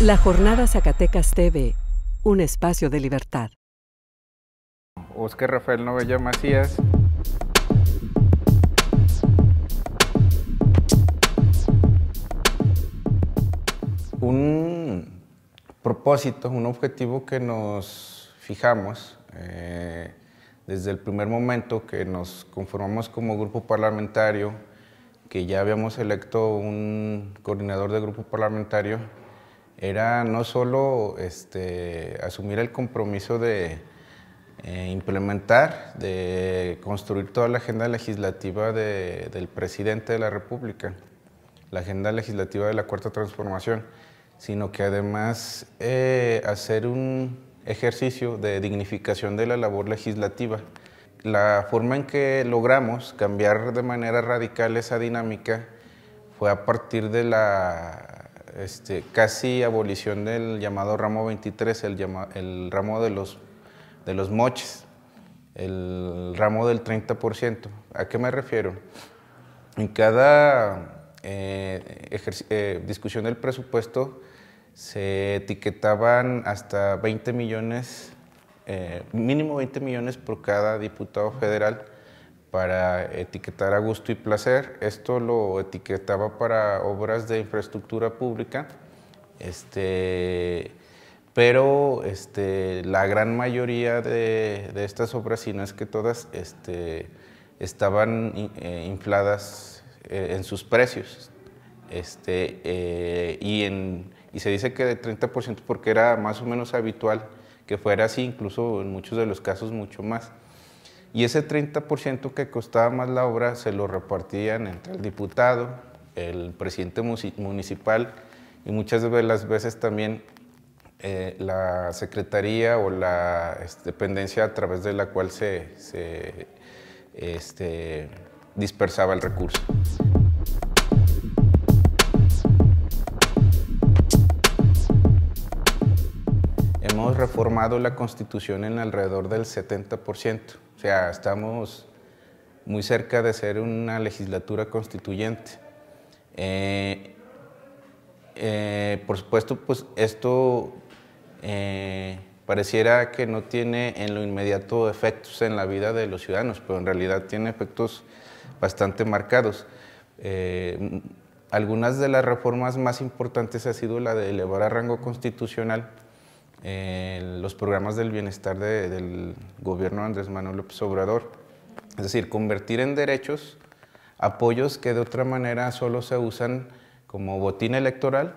La Jornada Zacatecas TV, un espacio de libertad. Oscar Rafael Novella Macías. Un propósito, un objetivo que nos fijamos eh, desde el primer momento que nos conformamos como grupo parlamentario, que ya habíamos electo un coordinador de grupo parlamentario era no solo este, asumir el compromiso de eh, implementar, de construir toda la agenda legislativa del presidente de la República, la agenda legislativa de la Cuarta Transformación, sino que además eh, hacer un ejercicio de dignificación de la labor legislativa. La forma en que logramos cambiar de manera radical esa dinámica fue a partir de la este, casi abolición del llamado ramo 23, el, el ramo de los, de los moches, el ramo del 30%. ¿A qué me refiero? En cada eh, eh, discusión del presupuesto se etiquetaban hasta 20 millones, eh, mínimo 20 millones por cada diputado federal para etiquetar a gusto y placer. Esto lo etiquetaba para obras de infraestructura pública, este, pero este, la gran mayoría de, estas obras, si no es que todas, este, estaban eh, infladas eh, en sus precios. Este, eh, y, y se dice que de 30% porque era más o menos habitual que fuera así, incluso en muchos de los casos mucho más. Y ese 30% que costaba más la obra se lo repartían entre el diputado, el presidente municipal y muchas de las veces también eh, la secretaría o la este, dependencia a través de la cual se, este, dispersaba el recurso. Hemos reformado la Constitución en alrededor del 70% sea, estamos muy cerca de ser una legislatura constituyente. Eh, eh, por supuesto, pues esto eh, pareciera que no tiene en lo inmediato efectos en la vida de los ciudadanos, pero en realidad tiene efectos bastante marcados. algunas de las reformas más importantes ha sido la de elevar a rango constitucional eh, los programas del bienestar del gobierno de Andrés Manuel López Obrador. Es decir, convertir en derechos apoyos que de otra manera solo se usan como botín electoral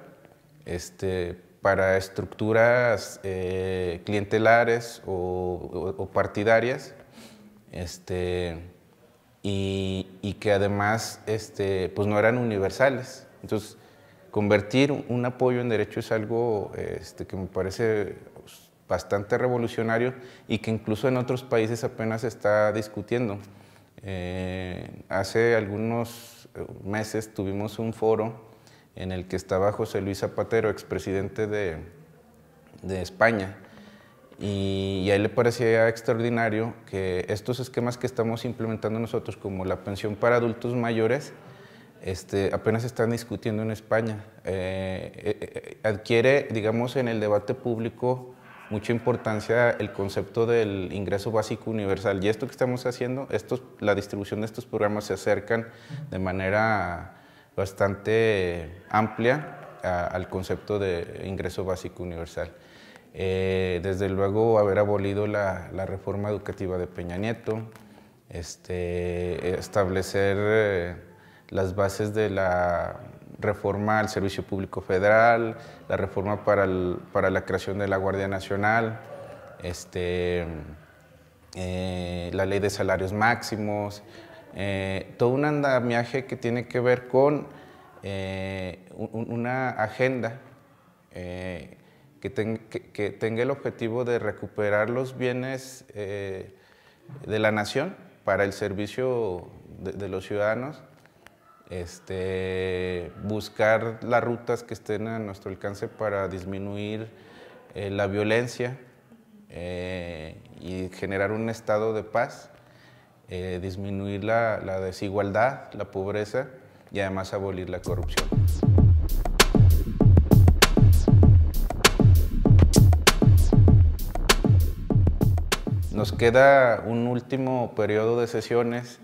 este, para estructuras eh, clientelares o, partidarias este, y, y, que además este, pues no eran universales. Entonces, convertir un apoyo en derecho es algo este, que me parece bastante revolucionario y que incluso en otros países apenas se está discutiendo. Eh, hace algunos eh, meses tuvimos un foro en el que estaba José Luis Zapatero, expresidente de, España, y, y, a él le parecía extraordinario que estos esquemas que estamos implementando nosotros, como la pensión para adultos mayores, este, apenas están discutiendo en España. Eh, eh, eh, adquiere, digamos, en el debate público mucha importancia el concepto del ingreso básico universal. Y esto que estamos haciendo, estos, la distribución de estos programas se acercan de manera bastante amplia al concepto de ingreso básico universal. desde luego, haber abolido la, reforma educativa de Peña Nieto, este, establecer las bases de la reforma al Servicio Público Federal, la reforma para, la creación de la Guardia Nacional, este, eh, la ley de salarios máximos, eh, todo un andamiaje que tiene que ver con eh, una agenda que, tenga el objetivo de recuperar los bienes de la nación para el servicio de los ciudadanos este, buscar las rutas que estén a nuestro alcance para disminuir eh, la violencia eh, y generar un estado de paz, eh, disminuir la desigualdad, la pobreza y además abolir la corrupción. Nos queda un último periodo de sesiones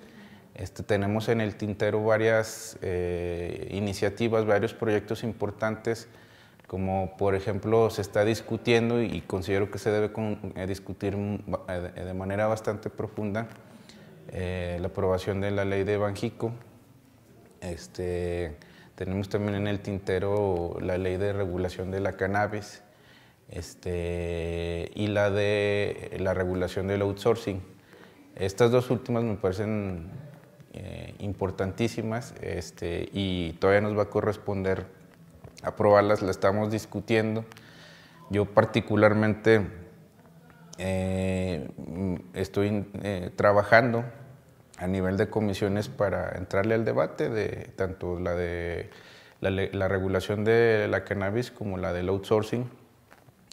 este, tenemos en el tintero varias eh, iniciativas, varios proyectos importantes, como por ejemplo se está discutiendo y considero que se debe eh, discutir mm, eh, de manera bastante profunda la aprobación de la ley de Banjico. Este, tenemos también en el tintero la ley de regulación de la cannabis este, y la de la regulación del outsourcing. Estas dos últimas me parecen eh, importantísimas este, y todavía nos va a corresponder aprobarlas, la estamos discutiendo. Yo particularmente eh, estoy eh, trabajando a nivel de comisiones para entrarle al debate de tanto la de la, regulación de la cannabis como la del outsourcing.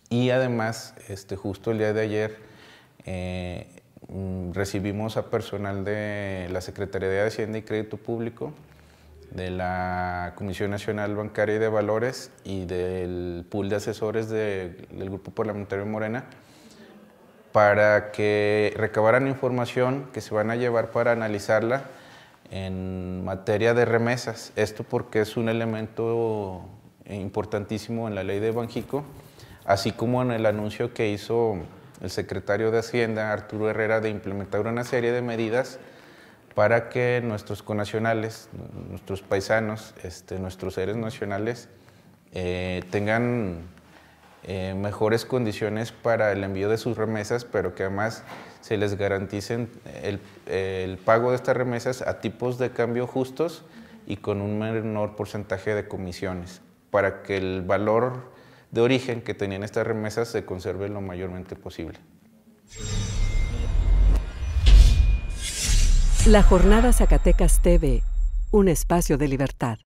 Y además, este, justo el día de ayer, Mm, recibimos a personal de la Secretaría de Hacienda y Crédito Público, de la Comisión Nacional Bancaria y de Valores y del pool de asesores del Grupo Parlamentario Morena para que recabaran información que se van a llevar para analizarla en materia de remesas. Esto porque es un elemento importantísimo en la ley de Banjico, así como en el anuncio que hizo el secretario de Hacienda, Arturo Herrera, de implementar una serie de medidas para que nuestros conacionales, nuestros paisanos, este, nuestros seres nacionales, eh, tengan eh, mejores condiciones para el envío de sus remesas, pero que además se les garanticen el pago de estas remesas a tipos de cambio justos y con un menor porcentaje de comisiones, para que el valor de origen que tenían estas remesas se conserve lo mayormente posible. La Jornada Zacatecas TV, un espacio de libertad.